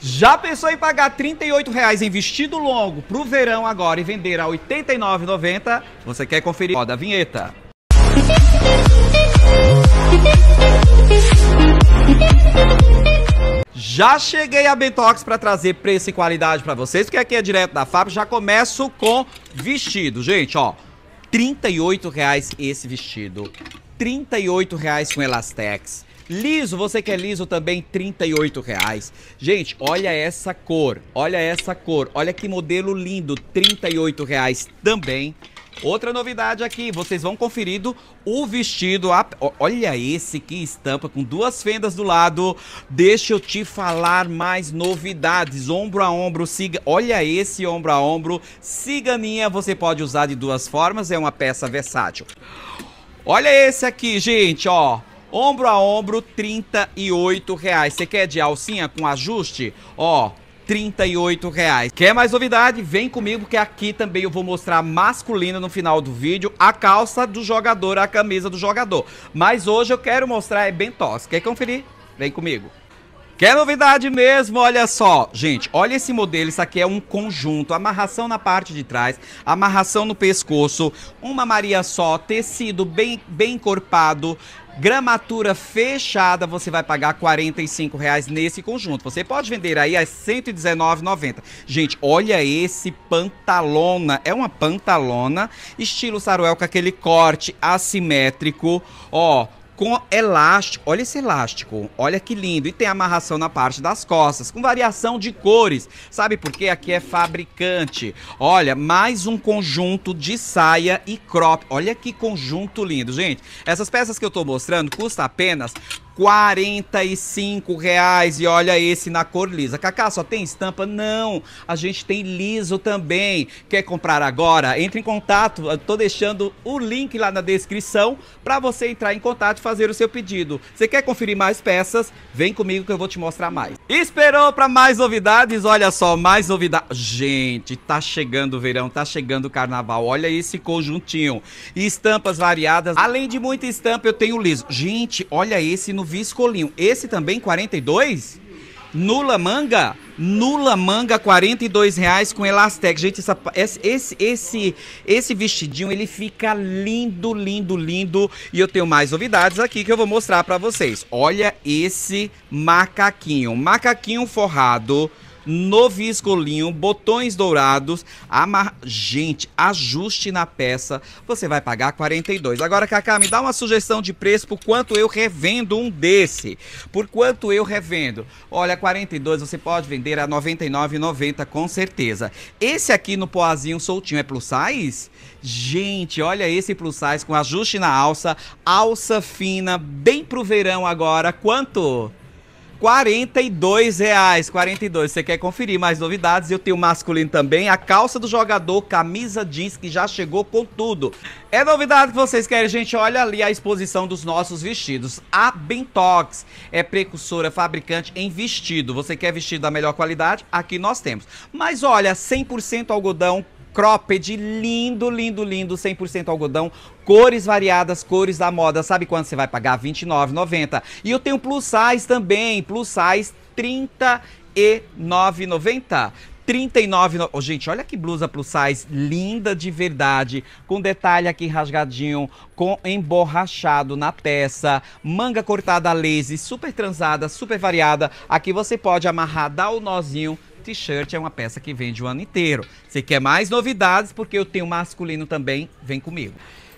Já pensou em pagar R$ reais em vestido longo pro verão agora e vender a R$ 89,90? Você quer conferir? Roda a vinheta. Já cheguei a Bentox para trazer preço e qualidade para vocês, porque aqui é direto da fábrica. Já começo com vestido, gente, ó. R$ reais esse vestido. R$ reais com Elastex. Liso, você quer é liso também, 38 reais. Gente, olha essa cor, olha essa cor, olha que modelo lindo, 38 reais também. Outra novidade aqui, vocês vão conferindo o vestido. A... Olha esse que estampa com duas fendas do lado. Deixa eu te falar mais novidades. Ombro a ombro, siga. Olha esse ombro a ombro. Ciganinha, você pode usar de duas formas, é uma peça versátil. Olha esse aqui, gente, ó. Ombro a ombro, 38 reais. Você quer de alcinha com ajuste? Ó, 38 reais. Quer mais novidade? Vem comigo que aqui também eu vou mostrar masculino no final do vídeo, a calça do jogador, a camisa do jogador. Mas hoje eu quero mostrar é bem tosse. Quer conferir? Vem comigo. Quer novidade mesmo? Olha só, gente, olha esse modelo, isso aqui é um conjunto, amarração na parte de trás, amarração no pescoço, uma maria só, tecido bem, bem encorpado, gramatura fechada, você vai pagar R$ reais nesse conjunto. Você pode vender aí a R$ 119,90. Gente, olha esse pantalona. É uma pantalona estilo saruel com aquele corte assimétrico, ó, com elástico. Olha esse elástico, olha que lindo. E tem amarração na parte das costas, com variação de cores. Sabe por quê? Aqui é fabricante. Olha, mais um conjunto de saia e crop. Olha que conjunto lindo, gente. Essas peças que eu tô mostrando custa apenas 45 reais e olha esse na cor lisa. Cacá, só tem estampa? Não, a gente tem liso também. Quer comprar agora? Entre em contato, eu tô deixando o link lá na descrição para você entrar em contato e fazer o seu pedido. Você quer conferir mais peças? Vem comigo que eu vou te mostrar mais. Esperou para mais novidades? Olha só, mais novidades. Gente, tá chegando o verão, tá chegando o carnaval. Olha esse conjuntinho. Estampas variadas. Além de muita estampa, eu tenho liso. Gente, olha esse no Viscolinho. Esse também, 42? Nula manga? Nula manga, 42 reais com elastec. Gente, essa, esse, esse, esse vestidinho, ele fica lindo, lindo, lindo. E eu tenho mais novidades aqui que eu vou mostrar para vocês. Olha esse macaquinho. Macaquinho forrado novo escolinho, botões dourados, amar... gente, ajuste na peça, você vai pagar 42. Agora, Cacá, me dá uma sugestão de preço por quanto eu revendo um desse. Por quanto eu revendo? Olha, 42 você pode vender a 99,90 com certeza. Esse aqui no poazinho soltinho é plus size? Gente, olha esse plus size com ajuste na alça, alça fina, bem pro verão agora. Quanto? 42 reais, 42. Você quer conferir mais novidades? Eu tenho masculino também. A calça do jogador, camisa jeans que já chegou com tudo. É novidade que vocês querem, gente. Olha ali a exposição dos nossos vestidos. A Bentox é precursora, fabricante em vestido. Você quer vestido da melhor qualidade? Aqui nós temos. Mas olha, 100% algodão, cropped, lindo, lindo, lindo, 100% algodão, cores variadas, cores da moda. Sabe quanto você vai pagar? R$29,90. 29,90. E eu tenho plus size também, plus size R$39,90. R$39,90. 39, oh, gente, olha que blusa plus size linda de verdade, com detalhe aqui rasgadinho, com emborrachado na peça, manga cortada a laser, super transada, super variada. Aqui você pode amarrar, dar o nozinho t-shirt é uma peça que vende o ano inteiro. Se quer mais novidades, porque eu tenho masculino também, vem comigo.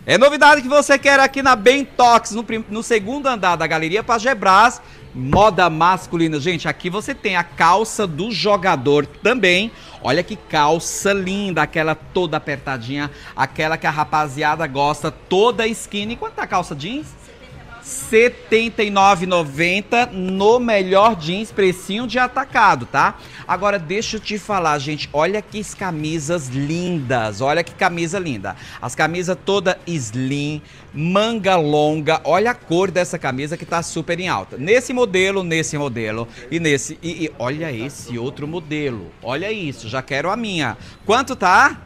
É novidade que você quer aqui na Bentox, no, no segundo andar da Galeria Pagebras. Moda masculina. Gente, aqui você tem a calça do jogador também. Olha que calça linda, aquela toda apertadinha, aquela que a rapaziada gosta, toda skinny. Quanto tá a calça jeans? 79,90 no melhor jeans, precinho de atacado, tá? Agora deixa eu te falar, gente, olha que camisas lindas, olha que camisa linda. As camisas toda slim, manga longa, olha a cor dessa camisa que tá super em alta. Nesse modelo, nesse modelo e nesse e, e olha esse outro modelo. Olha isso, já quero a minha. Quanto tá?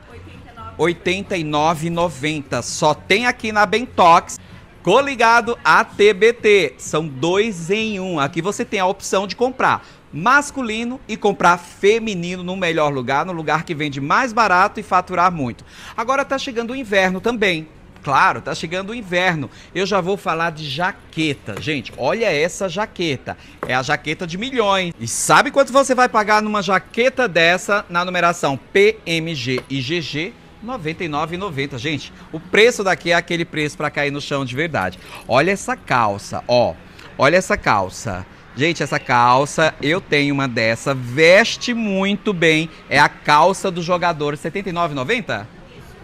89,90. Só tem aqui na Bentox. Coligado TBT, São dois em um. Aqui você tem a opção de comprar masculino e comprar feminino no melhor lugar, no lugar que vende mais barato e faturar muito. Agora tá chegando o inverno também. Claro, tá chegando o inverno. Eu já vou falar de jaqueta. Gente, olha essa jaqueta. É a jaqueta de milhões. E sabe quanto você vai pagar numa jaqueta dessa na numeração PMG e GG? 99,90, gente. O preço daqui é aquele preço para cair no chão de verdade. Olha essa calça, ó. Olha essa calça. Gente, essa calça, eu tenho uma dessa, veste muito bem. É a calça do jogador 79,90?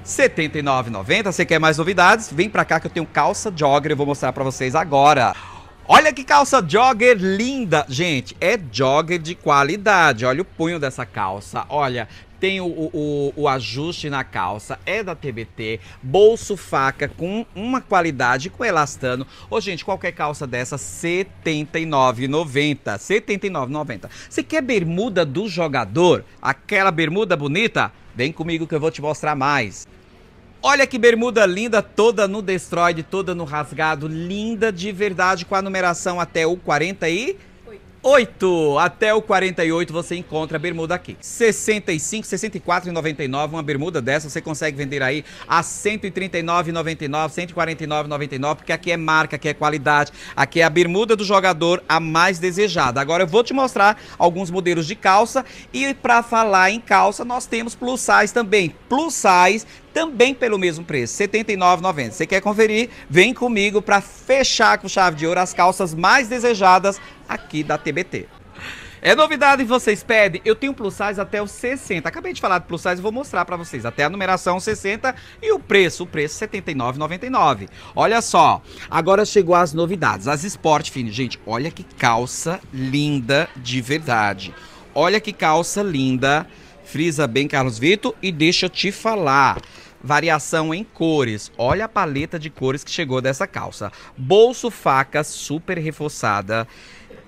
79,90. Você quer mais novidades? Vem pra cá que eu tenho calça jogger, eu vou mostrar pra vocês agora. Olha que calça jogger linda, gente. É jogger de qualidade. Olha o punho dessa calça. Olha, tem o, o, o ajuste na calça, é da TBT, bolso faca com uma qualidade, com elastano. Ô, gente, qualquer calça dessa, R$ 79,90. R$ 79,90. Você quer bermuda do jogador? Aquela bermuda bonita? Vem comigo que eu vou te mostrar mais. Olha que bermuda linda, toda no destroyed, toda no rasgado, linda de verdade, com a numeração até o 40 e... 8 até o 48 você encontra a bermuda aqui. 65, 64 e 99, uma bermuda dessa você consegue vender aí a 139,99, 149,99, porque aqui é marca, aqui é qualidade, aqui é a bermuda do jogador a mais desejada. Agora eu vou te mostrar alguns modelos de calça e para falar em calça, nós temos plus size também. Plus size também pelo mesmo preço, R$ 79,90. Você quer conferir? Vem comigo para fechar com chave de ouro as calças mais desejadas aqui da TBT. É novidade vocês pedem? Eu tenho plus size até o 60. Acabei de falar de plus size, vou mostrar para vocês. Até a numeração 60 e o preço, o preço 79,99. Olha só, agora chegou as novidades. As Sport Fini, gente, olha que calça linda de verdade. Olha que calça linda. Frisa bem, Carlos Vitor, e deixa eu te falar. Variação em cores. Olha a paleta de cores que chegou dessa calça. Bolso faca super reforçada.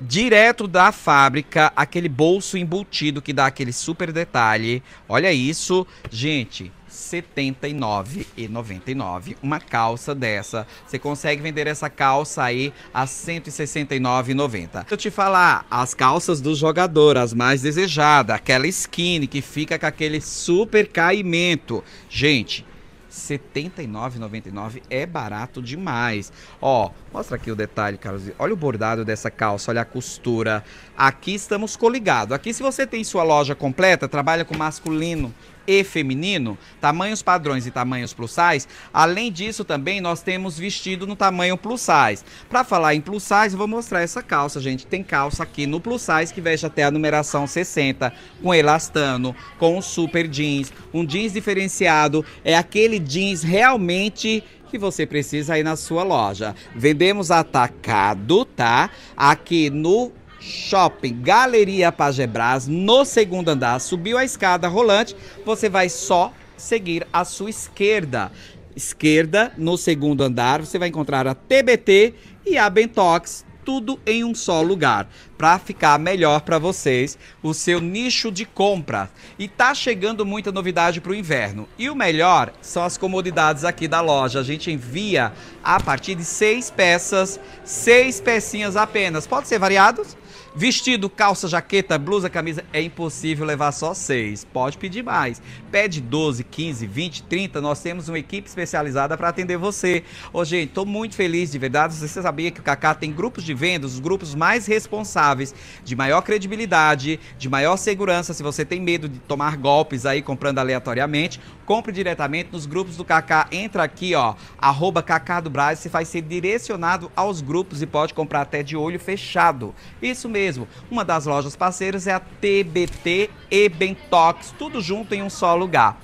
Direto da fábrica, aquele bolso embutido que dá aquele super detalhe. Olha isso, gente. 79,99. Uma calça dessa, você consegue vender essa calça aí a 169,90. Deixa eu te falar, as calças do jogador, as mais desejadas, aquela skin que fica com aquele super caimento. Gente, 79,99 é barato demais. Ó, mostra aqui o detalhe, Carlos. Olha o bordado dessa calça, olha a costura. Aqui estamos coligados. Aqui se você tem sua loja completa, trabalha com masculino, e feminino, tamanhos padrões e tamanhos plus size. Além disso, também nós temos vestido no tamanho plus size. Para falar em plus size, eu vou mostrar essa calça, gente. Tem calça aqui no plus size que veste até a numeração 60, com elastano, com super jeans, um jeans diferenciado, é aquele jeans realmente que você precisa aí na sua loja. Vendemos atacado, tá? Aqui no Shopping, Galeria Pagebras, no segundo andar. Subiu a escada rolante, você vai só seguir a sua esquerda. Esquerda, no segundo andar, você vai encontrar a TBT e a Bentox, tudo em um só lugar, para ficar melhor para vocês o seu nicho de compra. E tá chegando muita novidade para o inverno. E o melhor são as comodidades aqui da loja. A gente envia a partir de seis peças, seis pecinhas apenas. Pode ser variados? Vestido, calça, jaqueta, blusa, camisa, é impossível levar só seis. Pode pedir mais. Pede 12, 15, 20, 30. Nós temos uma equipe especializada para atender você. Ô, gente, estou muito feliz de verdade. Você sabia que o Kaká tem grupos de vendas, os grupos mais responsáveis, de maior credibilidade, de maior segurança. Se você tem medo de tomar golpes aí comprando aleatoriamente, compre diretamente nos grupos do Kaká. Entra aqui, ó, arroba Kaká do Braz. Você vai ser direcionado aos grupos e pode comprar até de olho fechado. Isso mesmo mesmo. Uma das lojas parceiras é a TBT Bentox, tudo junto em um só lugar.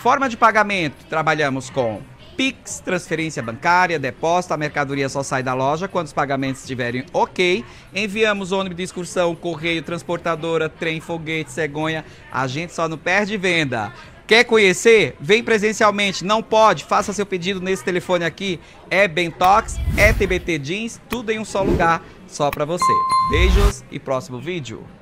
Forma de pagamento: trabalhamos com Pix, transferência bancária, depósito, a mercadoria só sai da loja quando os pagamentos estiverem ok. Enviamos ônibus de excursão, correio, transportadora, trem, foguete, cegonha. A gente só não perde venda. Quer conhecer? Vem presencialmente. Não pode? Faça seu pedido nesse telefone aqui. É Bentox, é TBT Jeans, tudo em um só lugar, só para você. Beijos e próximo vídeo.